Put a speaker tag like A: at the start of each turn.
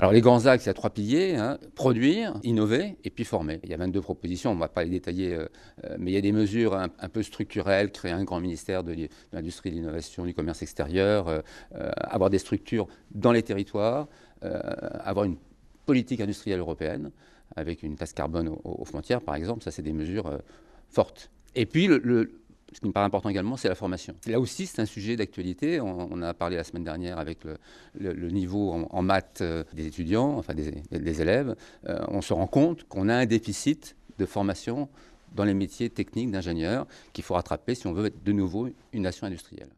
A: Alors les grands axes, il y a trois piliers, hein. produire, innover et puis former. Il y a 22 propositions, on ne va pas les détailler, euh, euh, mais il y a des mesures hein, un, peu structurelles, créer un grand ministère de l'industrie, de l'innovation, du commerce extérieur, euh, avoir des structures dans les territoires, avoir une politique industrielle européenne avec une tasse carbone aux, frontières par exemple, ça c'est des mesures fortes. Et puis le ce qui me paraît important également, c'est la formation. Là aussi, c'est un sujet d'actualité. On, a parlé la semaine dernière avec le, niveau en, maths euh, des étudiants, enfin des, élèves. Euh, on se rend compte qu'on a un déficit de formation dans les métiers techniques d'ingénieurs qu'il faut rattraper si on veut être de nouveau une nation industrielle.